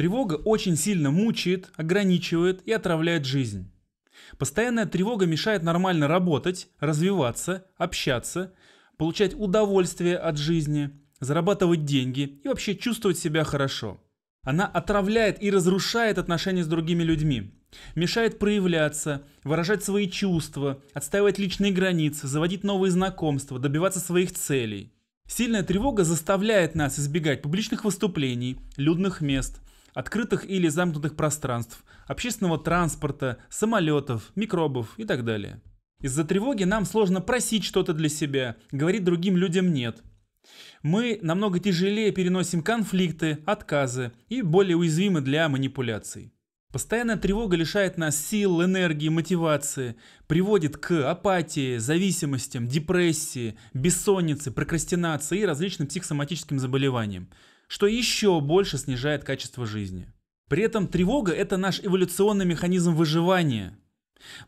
Тревога очень сильно мучает, ограничивает и отравляет жизнь. Постоянная тревога мешает нормально работать, развиваться, общаться, получать удовольствие от жизни, зарабатывать деньги и вообще чувствовать себя хорошо. Она отравляет и разрушает отношения с другими людьми, мешает проявляться, выражать свои чувства, отстаивать личные границы, заводить новые знакомства, добиваться своих целей. Сильная тревога заставляет нас избегать публичных выступлений, людных мест, открытых или замкнутых пространств, общественного транспорта, самолетов, микробов и так далее. Из-за тревоги нам сложно просить что-то для себя, говорить другим людям «нет». Мы намного тяжелее переносим конфликты, отказы и более уязвимы для манипуляций. Постоянная тревога лишает нас сил, энергии, мотивации, приводит к апатии, зависимостям, депрессии, бессоннице, прокрастинации и различным психосоматическим заболеваниям что еще больше снижает качество жизни. При этом тревога – это наш эволюционный механизм выживания.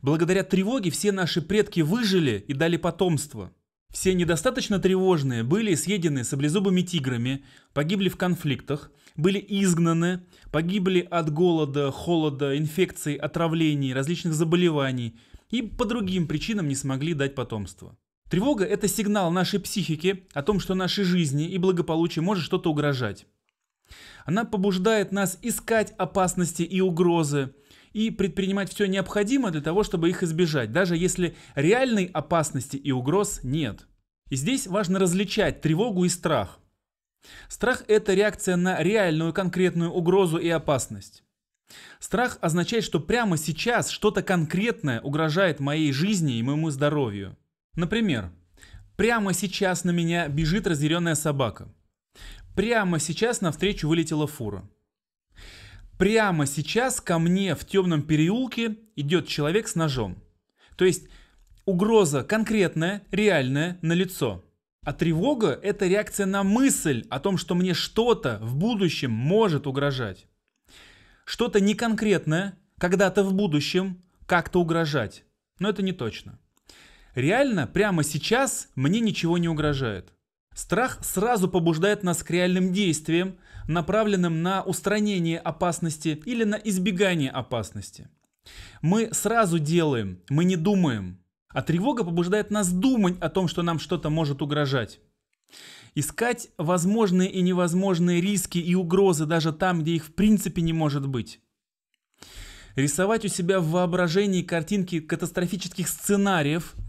Благодаря тревоге все наши предки выжили и дали потомство. Все недостаточно тревожные были съедены саблезубыми тиграми, погибли в конфликтах, были изгнаны, погибли от голода, холода, инфекций, отравлений, различных заболеваний и по другим причинам не смогли дать потомство. Тревога – это сигнал нашей психики о том, что нашей жизни и благополучию может что-то угрожать. Она побуждает нас искать опасности и угрозы и предпринимать все необходимое для того, чтобы их избежать, даже если реальной опасности и угроз нет. И здесь важно различать тревогу и страх. Страх – это реакция на реальную конкретную угрозу и опасность. Страх означает, что прямо сейчас что-то конкретное угрожает моей жизни и моему здоровью. Например, прямо сейчас на меня бежит разъяренная собака. Прямо сейчас навстречу вылетела фура. Прямо сейчас ко мне в темном переулке идет человек с ножом. То есть угроза конкретная, реальная, на лицо. А тревога – это реакция на мысль о том, что мне что-то в будущем может угрожать. Что-то неконкретное когда-то в будущем как-то угрожать. Но это не точно. Реально, прямо сейчас мне ничего не угрожает. Страх сразу побуждает нас к реальным действиям, направленным на устранение опасности или на избегание опасности. Мы сразу делаем, мы не думаем. А тревога побуждает нас думать о том, что нам что-то может угрожать. Искать возможные и невозможные риски и угрозы даже там, где их в принципе не может быть. Рисовать у себя в воображении картинки катастрофических сценариев –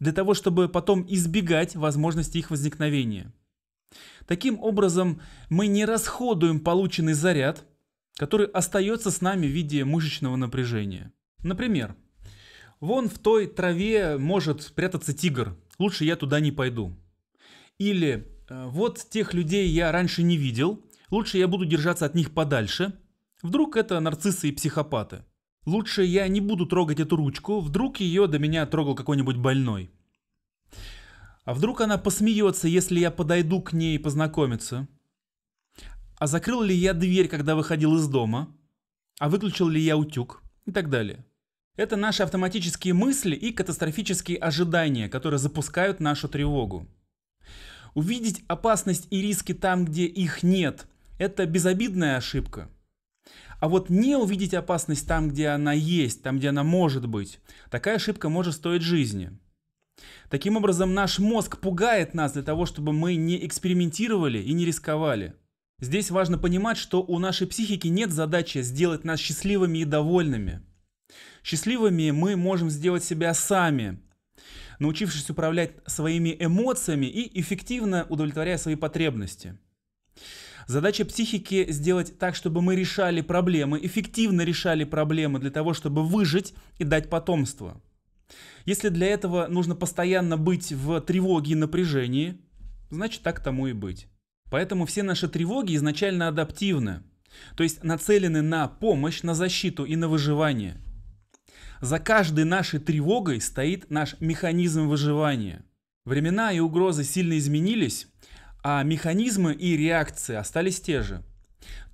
для того, чтобы потом избегать возможности их возникновения. Таким образом, мы не расходуем полученный заряд, который остается с нами в виде мышечного напряжения. Например, вон в той траве может прятаться тигр, лучше я туда не пойду. Или э, вот тех людей я раньше не видел, лучше я буду держаться от них подальше. Вдруг это нарциссы и психопаты. Лучше я не буду трогать эту ручку, вдруг ее до меня трогал какой-нибудь больной. А вдруг она посмеется, если я подойду к ней и познакомиться? А закрыл ли я дверь, когда выходил из дома? А выключил ли я утюг? И так далее. Это наши автоматические мысли и катастрофические ожидания, которые запускают нашу тревогу. Увидеть опасность и риски там, где их нет – это безобидная ошибка – а вот не увидеть опасность там, где она есть, там, где она может быть, такая ошибка может стоить жизни. Таким образом, наш мозг пугает нас для того, чтобы мы не экспериментировали и не рисковали. Здесь важно понимать, что у нашей психики нет задачи сделать нас счастливыми и довольными. Счастливыми мы можем сделать себя сами, научившись управлять своими эмоциями и эффективно удовлетворяя свои потребности. Задача психики сделать так, чтобы мы решали проблемы, эффективно решали проблемы для того, чтобы выжить и дать потомство. Если для этого нужно постоянно быть в тревоге и напряжении, значит так тому и быть. Поэтому все наши тревоги изначально адаптивны, то есть нацелены на помощь, на защиту и на выживание. За каждой нашей тревогой стоит наш механизм выживания. Времена и угрозы сильно изменились, а механизмы и реакции остались те же.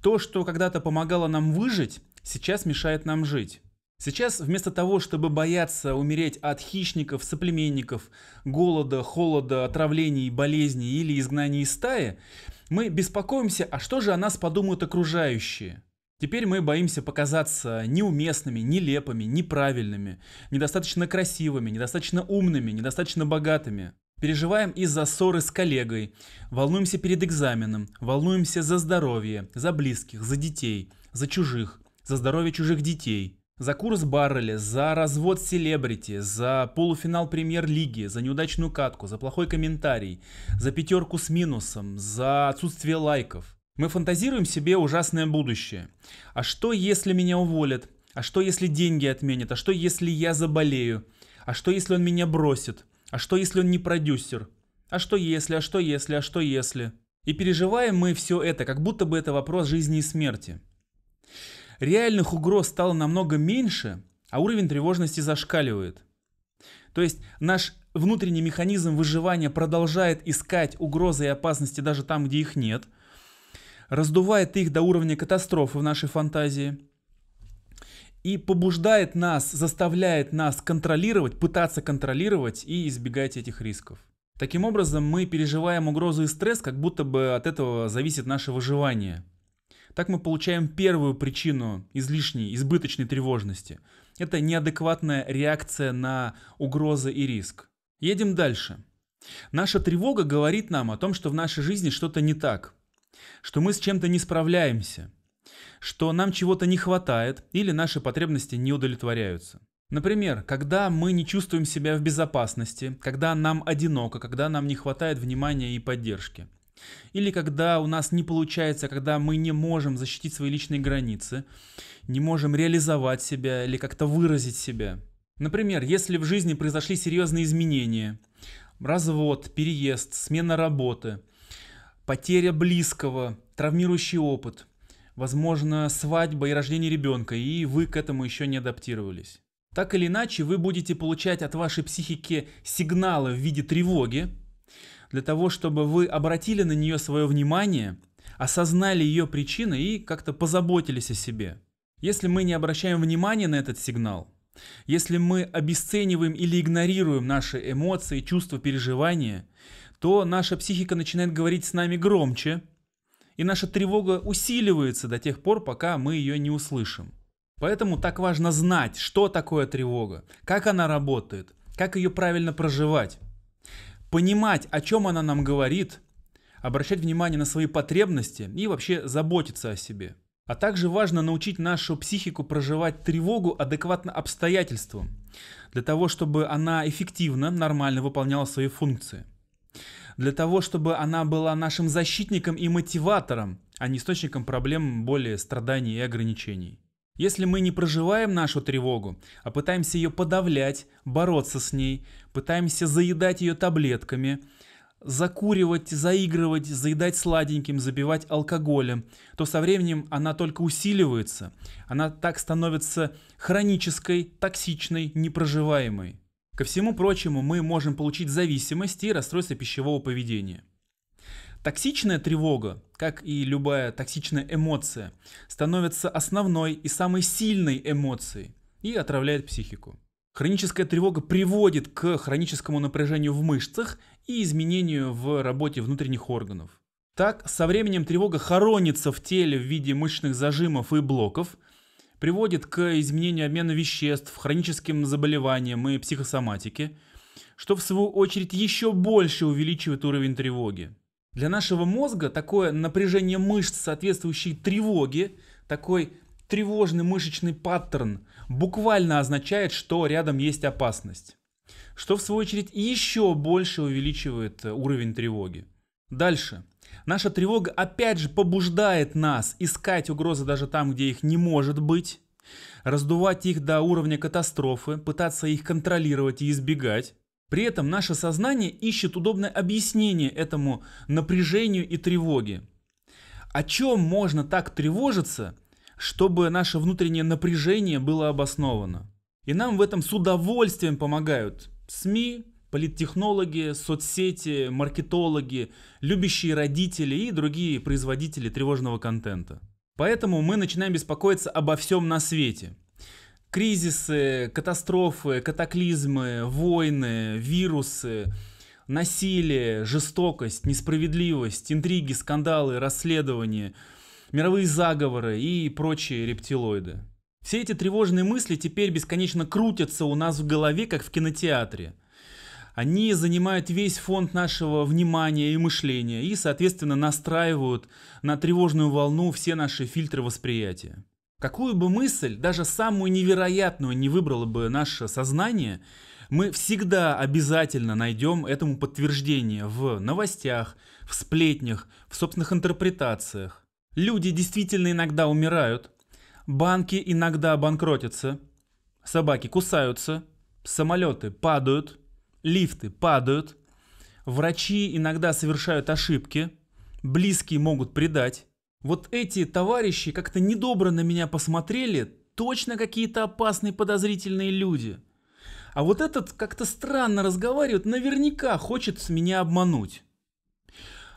То, что когда-то помогало нам выжить, сейчас мешает нам жить. Сейчас вместо того, чтобы бояться умереть от хищников, соплеменников, голода, холода, отравлений, болезней или изгнаний из стаи, мы беспокоимся, а что же о нас подумают окружающие. Теперь мы боимся показаться неуместными, нелепыми, неправильными, недостаточно красивыми, недостаточно умными, недостаточно богатыми. Переживаем из-за ссоры с коллегой, волнуемся перед экзаменом, волнуемся за здоровье, за близких, за детей, за чужих, за здоровье чужих детей, за курс барреля, за развод селебрити, за полуфинал премьер-лиги, за неудачную катку, за плохой комментарий, за пятерку с минусом, за отсутствие лайков. Мы фантазируем себе ужасное будущее. А что, если меня уволят? А что, если деньги отменят? А что, если я заболею? А что, если он меня бросит? А что, если он не продюсер? А что если, а что если, а что если? И переживаем мы все это, как будто бы это вопрос жизни и смерти. Реальных угроз стало намного меньше, а уровень тревожности зашкаливает. То есть наш внутренний механизм выживания продолжает искать угрозы и опасности даже там, где их нет, раздувает их до уровня катастрофы в нашей фантазии – и побуждает нас, заставляет нас контролировать, пытаться контролировать и избегать этих рисков. Таким образом, мы переживаем угрозу и стресс, как будто бы от этого зависит наше выживание. Так мы получаем первую причину излишней, избыточной тревожности. Это неадекватная реакция на угрозы и риск. Едем дальше. Наша тревога говорит нам о том, что в нашей жизни что-то не так, что мы с чем-то не справляемся – что нам чего-то не хватает или наши потребности не удовлетворяются. Например, когда мы не чувствуем себя в безопасности, когда нам одиноко, когда нам не хватает внимания и поддержки. Или когда у нас не получается, когда мы не можем защитить свои личные границы, не можем реализовать себя или как-то выразить себя. Например, если в жизни произошли серьезные изменения, развод, переезд, смена работы, потеря близкого, травмирующий опыт, возможно, свадьба и рождение ребенка, и вы к этому еще не адаптировались. Так или иначе, вы будете получать от вашей психики сигналы в виде тревоги, для того, чтобы вы обратили на нее свое внимание, осознали ее причины и как-то позаботились о себе. Если мы не обращаем внимания на этот сигнал, если мы обесцениваем или игнорируем наши эмоции, чувства, переживания, то наша психика начинает говорить с нами громче – и наша тревога усиливается до тех пор, пока мы ее не услышим. Поэтому так важно знать, что такое тревога, как она работает, как ее правильно проживать, понимать, о чем она нам говорит, обращать внимание на свои потребности и вообще заботиться о себе. А также важно научить нашу психику проживать тревогу адекватно обстоятельствам, для того, чтобы она эффективно, нормально выполняла свои функции для того, чтобы она была нашим защитником и мотиватором, а не источником проблем, боли, страданий и ограничений. Если мы не проживаем нашу тревогу, а пытаемся ее подавлять, бороться с ней, пытаемся заедать ее таблетками, закуривать, заигрывать, заедать сладеньким, забивать алкоголем, то со временем она только усиливается, она так становится хронической, токсичной, непроживаемой. Ко всему прочему, мы можем получить зависимость и расстройство пищевого поведения. Токсичная тревога, как и любая токсичная эмоция, становится основной и самой сильной эмоцией и отравляет психику. Хроническая тревога приводит к хроническому напряжению в мышцах и изменению в работе внутренних органов. Так, со временем тревога хоронится в теле в виде мышечных зажимов и блоков – приводит к изменению обмена веществ, хроническим заболеваниям и психосоматике, что в свою очередь еще больше увеличивает уровень тревоги. Для нашего мозга такое напряжение мышц, соответствующей тревоге, такой тревожный мышечный паттерн буквально означает, что рядом есть опасность. Что в свою очередь еще больше увеличивает э, уровень тревоги. Дальше. Наша тревога опять же побуждает нас искать угрозы даже там, где их не может быть, раздувать их до уровня катастрофы, пытаться их контролировать и избегать. При этом наше сознание ищет удобное объяснение этому напряжению и тревоге. О чем можно так тревожиться, чтобы наше внутреннее напряжение было обосновано? И нам в этом с удовольствием помогают СМИ, политтехнологи, соцсети, маркетологи, любящие родители и другие производители тревожного контента. Поэтому мы начинаем беспокоиться обо всем на свете. Кризисы, катастрофы, катаклизмы, войны, вирусы, насилие, жестокость, несправедливость, интриги, скандалы, расследования, мировые заговоры и прочие рептилоиды. Все эти тревожные мысли теперь бесконечно крутятся у нас в голове, как в кинотеатре – они занимают весь фонд нашего внимания и мышления и, соответственно, настраивают на тревожную волну все наши фильтры восприятия. Какую бы мысль, даже самую невероятную, не выбрало бы наше сознание, мы всегда обязательно найдем этому подтверждение в новостях, в сплетнях, в собственных интерпретациях. Люди действительно иногда умирают, банки иногда банкротятся, собаки кусаются, самолеты падают – лифты падают, врачи иногда совершают ошибки, близкие могут предать. Вот эти товарищи как-то недобро на меня посмотрели, точно какие-то опасные подозрительные люди. А вот этот как-то странно разговаривает, наверняка хочет с меня обмануть.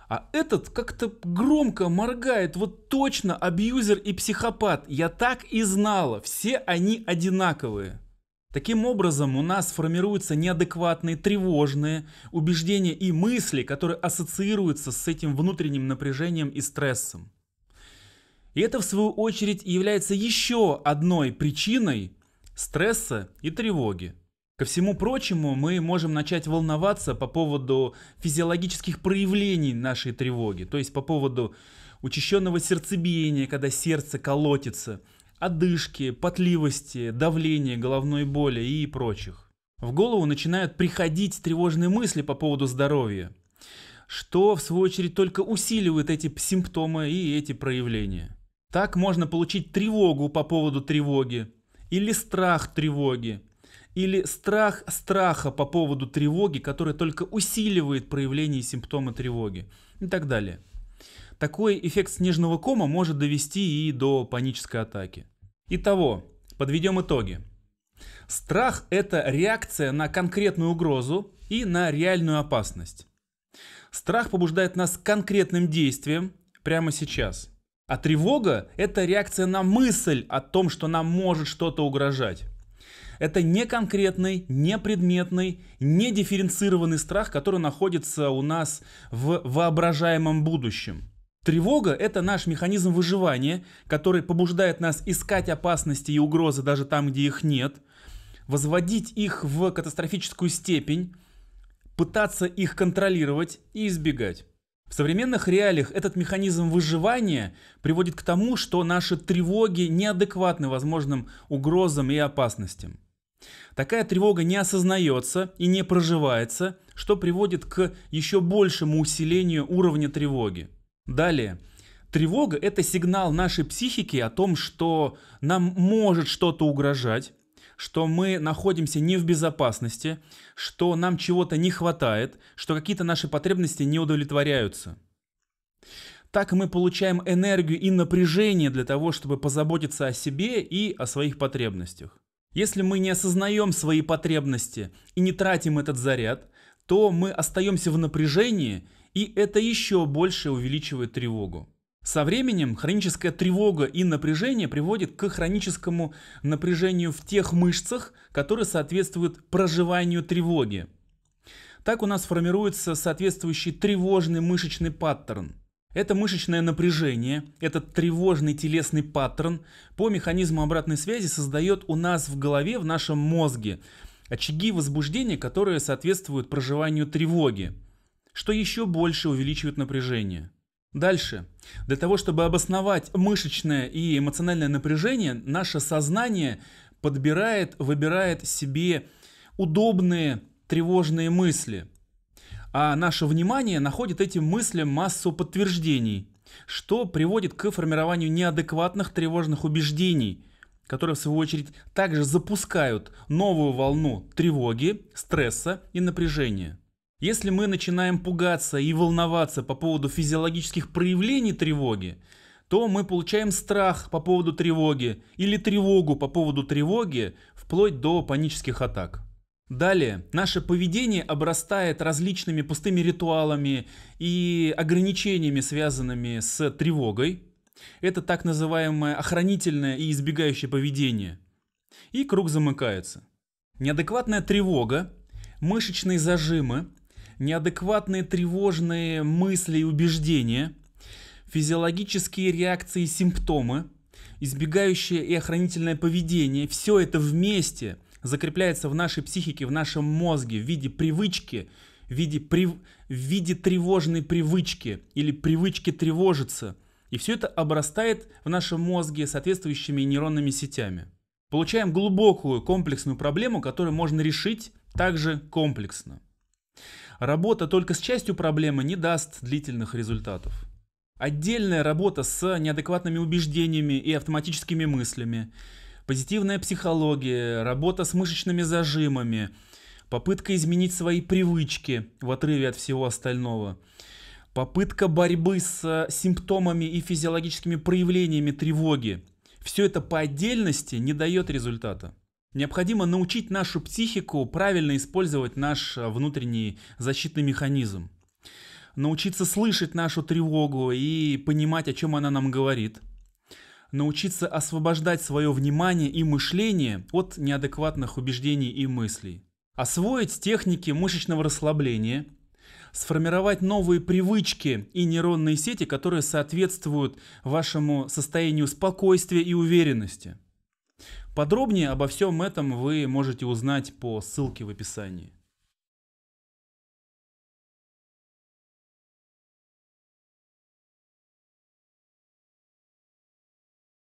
А этот как-то громко моргает, вот точно абьюзер и психопат. Я так и знала, все они одинаковые. Таким образом, у нас формируются неадекватные, тревожные убеждения и мысли, которые ассоциируются с этим внутренним напряжением и стрессом. И это, в свою очередь, является еще одной причиной стресса и тревоги. Ко всему прочему, мы можем начать волноваться по поводу физиологических проявлений нашей тревоги, то есть по поводу учащенного сердцебиения, когда сердце колотится – одышки, потливости, давления, головной боли и прочих. В голову начинают приходить тревожные мысли по поводу здоровья, что в свою очередь только усиливает эти симптомы и эти проявления. Так можно получить тревогу по поводу тревоги, или страх тревоги, или страх страха по поводу тревоги, который только усиливает проявление и симптомы тревоги и так далее. Такой эффект снежного кома может довести и до панической атаки. Итого, подведем итоги. Страх – это реакция на конкретную угрозу и на реальную опасность. Страх побуждает нас к конкретным действиям прямо сейчас. А тревога – это реакция на мысль о том, что нам может что-то угрожать. Это не конкретный, не предметный, не дифференцированный страх, который находится у нас в воображаемом будущем. Тревога – это наш механизм выживания, который побуждает нас искать опасности и угрозы даже там, где их нет, возводить их в катастрофическую степень, пытаться их контролировать и избегать. В современных реалиях этот механизм выживания приводит к тому, что наши тревоги неадекватны возможным угрозам и опасностям. Такая тревога не осознается и не проживается, что приводит к еще большему усилению уровня тревоги. Далее. Тревога – это сигнал нашей психики о том, что нам может что-то угрожать, что мы находимся не в безопасности, что нам чего-то не хватает, что какие-то наши потребности не удовлетворяются. Так мы получаем энергию и напряжение для того, чтобы позаботиться о себе и о своих потребностях. Если мы не осознаем свои потребности и не тратим этот заряд, то мы остаемся в напряжении – и это еще больше увеличивает тревогу. Со временем хроническая тревога и напряжение приводит к хроническому напряжению в тех мышцах, которые соответствуют проживанию тревоги. Так у нас формируется соответствующий тревожный мышечный паттерн. Это мышечное напряжение, этот тревожный телесный паттерн по механизму обратной связи создает у нас в голове, в нашем мозге, очаги возбуждения, которые соответствуют проживанию тревоги что еще больше увеличивает напряжение. Дальше. Для того, чтобы обосновать мышечное и эмоциональное напряжение, наше сознание подбирает, выбирает себе удобные тревожные мысли. А наше внимание находит этим мыслям массу подтверждений, что приводит к формированию неадекватных тревожных убеждений, которые в свою очередь также запускают новую волну тревоги, стресса и напряжения. Если мы начинаем пугаться и волноваться по поводу физиологических проявлений тревоги, то мы получаем страх по поводу тревоги или тревогу по поводу тревоги вплоть до панических атак. Далее, наше поведение обрастает различными пустыми ритуалами и ограничениями, связанными с тревогой. Это так называемое охранительное и избегающее поведение. И круг замыкается. Неадекватная тревога, мышечные зажимы, неадекватные тревожные мысли и убеждения, физиологические реакции и симптомы, избегающее и охранительное поведение, все это вместе закрепляется в нашей психике, в нашем мозге в виде привычки, в виде, при... в виде тревожной привычки или привычки тревожиться. И все это обрастает в нашем мозге соответствующими нейронными сетями. Получаем глубокую комплексную проблему, которую можно решить также комплексно. Работа только с частью проблемы не даст длительных результатов. Отдельная работа с неадекватными убеждениями и автоматическими мыслями, позитивная психология, работа с мышечными зажимами, попытка изменить свои привычки в отрыве от всего остального, попытка борьбы с симптомами и физиологическими проявлениями тревоги. Все это по отдельности не дает результата. Необходимо научить нашу психику правильно использовать наш э, внутренний защитный механизм. Научиться слышать нашу тревогу и понимать, о чем она нам говорит. Научиться освобождать свое внимание и мышление от неадекватных убеждений и мыслей. Освоить техники мышечного расслабления. Сформировать новые привычки и нейронные сети, которые соответствуют вашему состоянию спокойствия и уверенности – Подробнее обо всем этом вы можете узнать по ссылке в описании.